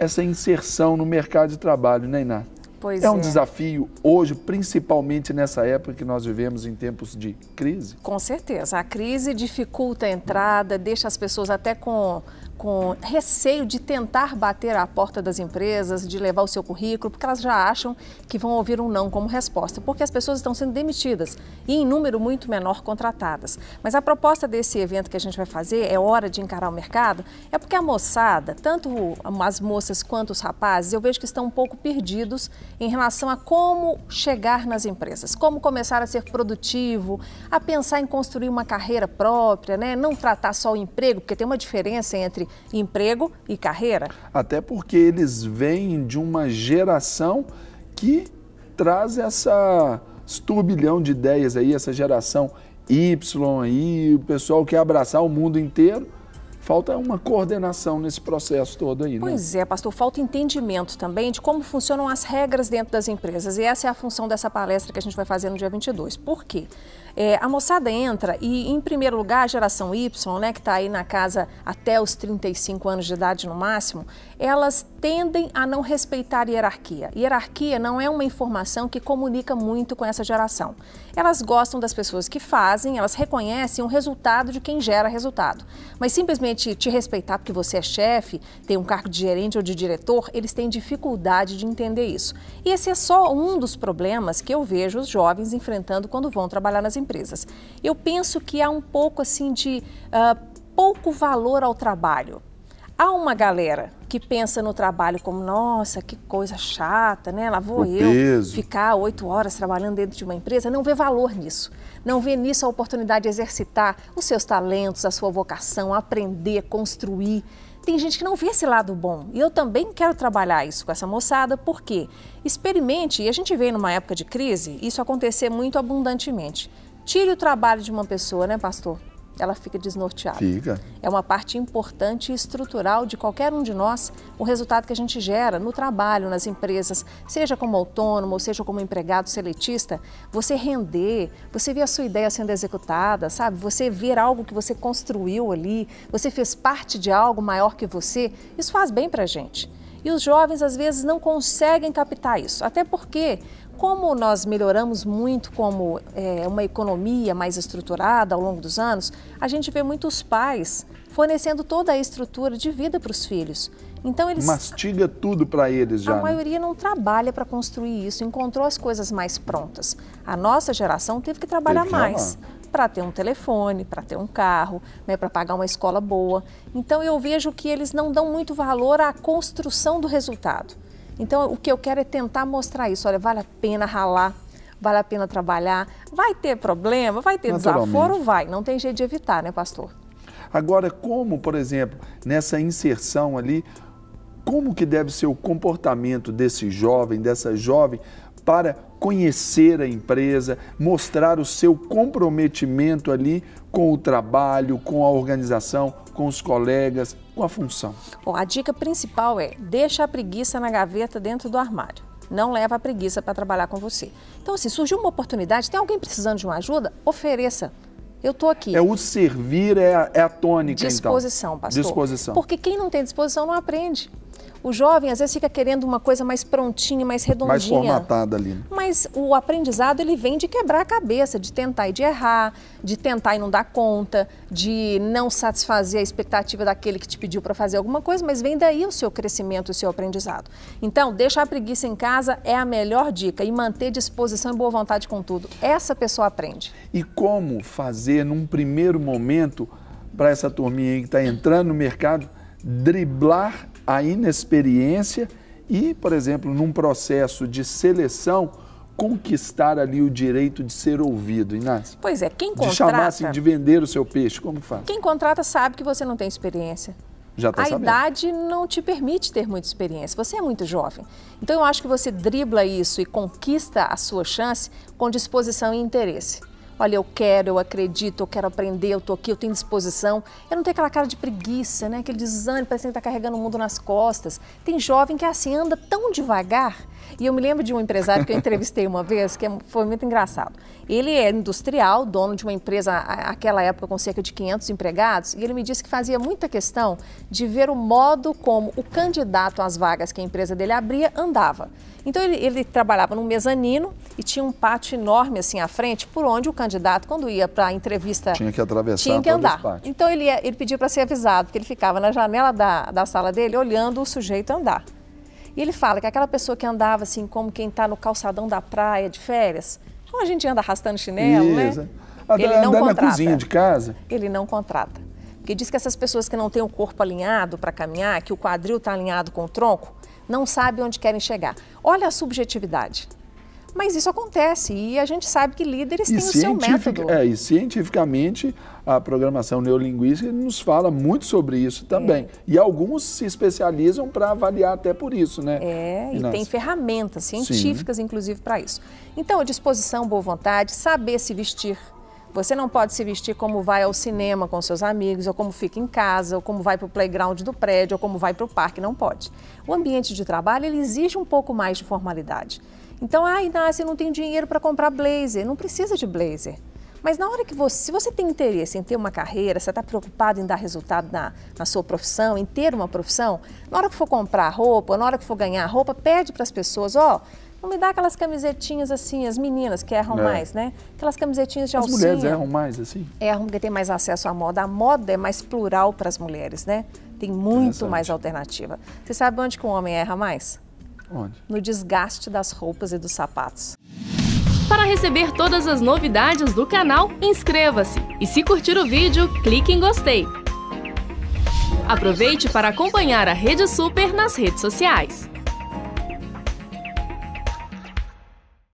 essa inserção no mercado de trabalho, né, Iná? Pois é um é. desafio hoje, principalmente nessa época que nós vivemos em tempos de crise? Com certeza. A crise dificulta a entrada, deixa as pessoas até com com receio de tentar bater à porta das empresas, de levar o seu currículo, porque elas já acham que vão ouvir um não como resposta, porque as pessoas estão sendo demitidas e em número muito menor contratadas. Mas a proposta desse evento que a gente vai fazer, é hora de encarar o mercado, é porque a moçada, tanto as moças quanto os rapazes, eu vejo que estão um pouco perdidos em relação a como chegar nas empresas, como começar a ser produtivo, a pensar em construir uma carreira própria, né? não tratar só o emprego, porque tem uma diferença entre emprego e carreira. Até porque eles vêm de uma geração que traz essa turbilhão de ideias aí, essa geração Y aí, o pessoal quer abraçar o mundo inteiro Falta uma coordenação nesse processo todo aí, né? Pois é, pastor, falta entendimento também de como funcionam as regras dentro das empresas. E essa é a função dessa palestra que a gente vai fazer no dia 22. Por quê? É, a moçada entra e, em primeiro lugar, a geração Y, né, que está aí na casa até os 35 anos de idade no máximo, elas tendem a não respeitar hierarquia. Hierarquia não é uma informação que comunica muito com essa geração. Elas gostam das pessoas que fazem, elas reconhecem o resultado de quem gera resultado. Mas simplesmente simplesmente te respeitar porque você é chefe, tem um cargo de gerente ou de diretor, eles têm dificuldade de entender isso. E esse é só um dos problemas que eu vejo os jovens enfrentando quando vão trabalhar nas empresas. Eu penso que há um pouco assim de uh, pouco valor ao trabalho. Há uma galera que pensa no trabalho como, nossa, que coisa chata, né? Lá vou o eu peso. ficar oito horas trabalhando dentro de uma empresa, não vê valor nisso não vê nisso a oportunidade de exercitar os seus talentos, a sua vocação, aprender, construir. Tem gente que não vê esse lado bom. E eu também quero trabalhar isso com essa moçada, porque experimente, e a gente vê numa época de crise isso acontecer muito abundantemente. Tire o trabalho de uma pessoa, né, pastor? ela fica desnorteada. Fica. É uma parte importante e estrutural de qualquer um de nós, o resultado que a gente gera no trabalho, nas empresas, seja como autônomo, seja como empregado seletista, você render, você ver a sua ideia sendo executada, sabe? Você ver algo que você construiu ali, você fez parte de algo maior que você, isso faz bem pra gente. E os jovens às vezes não conseguem captar isso, até porque como nós melhoramos muito como é, uma economia mais estruturada ao longo dos anos, a gente vê muitos pais fornecendo toda a estrutura de vida para os filhos. Então eles mastiga tudo para eles já. A né? maioria não trabalha para construir isso, encontrou as coisas mais prontas. A nossa geração teve que trabalhar teve que mais para ter um telefone, para ter um carro, né, para pagar uma escola boa. Então eu vejo que eles não dão muito valor à construção do resultado. Então o que eu quero é tentar mostrar isso. Olha, vale a pena ralar, vale a pena trabalhar. Vai ter problema, vai ter desaforo, vai. Não tem jeito de evitar, né, pastor? Agora, como, por exemplo, nessa inserção ali, como que deve ser o comportamento desse jovem, dessa jovem, para conhecer a empresa, mostrar o seu comprometimento ali com o trabalho, com a organização, com os colegas, com a função? Bom, a dica principal é deixa a preguiça na gaveta dentro do armário. Não leva a preguiça para trabalhar com você. Então, assim, surgiu uma oportunidade, tem alguém precisando de uma ajuda? Ofereça. Eu estou aqui. É o servir, é a, é a tônica, disposição, então. Disposição, pastor. Disposição. Porque quem não tem disposição não aprende. O jovem às vezes fica querendo uma coisa mais prontinha, mais redondinha. Mais formatada ali. Mas o aprendizado ele vem de quebrar a cabeça, de tentar e de errar, de tentar e não dar conta, de não satisfazer a expectativa daquele que te pediu para fazer alguma coisa, mas vem daí o seu crescimento, o seu aprendizado. Então, deixar a preguiça em casa é a melhor dica e manter disposição e boa vontade com tudo. Essa pessoa aprende. E como fazer num primeiro momento para essa turminha que está entrando no mercado driblar a inexperiência e, por exemplo, num processo de seleção, conquistar ali o direito de ser ouvido, Inácio? Pois é, quem contrata... De chamar, assim, de vender o seu peixe, como faz? Quem contrata sabe que você não tem experiência. Já tá a sabendo. idade não te permite ter muita experiência, você é muito jovem. Então eu acho que você dribla isso e conquista a sua chance com disposição e interesse. Olha, eu quero, eu acredito, eu quero aprender, eu tô aqui, eu tenho disposição. Eu não tenho aquela cara de preguiça, né? Aquele desânimo, parece que tá carregando o mundo nas costas. Tem jovem que é assim anda tão devagar e eu me lembro de um empresário que eu entrevistei uma vez, que é foi muito engraçado. Ele é industrial, dono de uma empresa, aquela época, com cerca de 500 empregados, e ele me disse que fazia muita questão de ver o modo como o candidato às vagas que a empresa dele abria andava. Então ele, ele trabalhava num mezanino e tinha um pátio enorme assim à frente, por onde o candidato, quando ia para a entrevista, tinha que atravessar, tinha que andar. Então ele, ia, ele pedia para ser avisado, porque ele ficava na janela da, da sala dele olhando o sujeito andar. E ele fala que aquela pessoa que andava assim, como quem está no calçadão da praia de férias, como a gente anda arrastando chinelo, né? Isso. né? Ele não contrata. na cozinha de casa. Ele não contrata. Porque diz que essas pessoas que não têm o corpo alinhado para caminhar, que o quadril está alinhado com o tronco, não sabem onde querem chegar. Olha a subjetividade. Mas isso acontece e a gente sabe que líderes e têm o seu método. É, e cientificamente a programação neurolinguística nos fala muito sobre isso também. É. E alguns se especializam para avaliar até por isso, né? É, Inácio? e tem ferramentas científicas, Sim. inclusive, para isso. Então, disposição, boa vontade, saber se vestir. Você não pode se vestir como vai ao cinema com seus amigos, ou como fica em casa, ou como vai para o playground do prédio, ou como vai para o parque, não pode. O ambiente de trabalho ele exige um pouco mais de formalidade. Então, ah, Inácio, eu não tenho dinheiro para comprar blazer. Não precisa de blazer. Mas na hora que você, se você tem interesse em ter uma carreira, você está preocupado em dar resultado na, na sua profissão, em ter uma profissão, na hora que for comprar roupa, na hora que for ganhar roupa, pede para as pessoas, ó, oh, não me dá aquelas camisetinhas assim, as meninas que erram é. mais, né? Aquelas camisetinhas de as alcinha. As mulheres erram mais, assim? É, erram porque tem mais acesso à moda. A moda é mais plural para as mulheres, né? Tem muito mais alternativa. Você sabe onde que o um homem erra mais? Onde? No desgaste das roupas e dos sapatos. Para receber todas as novidades do canal, inscreva-se e se curtir o vídeo, clique em gostei. Aproveite para acompanhar a Rede Super nas redes sociais.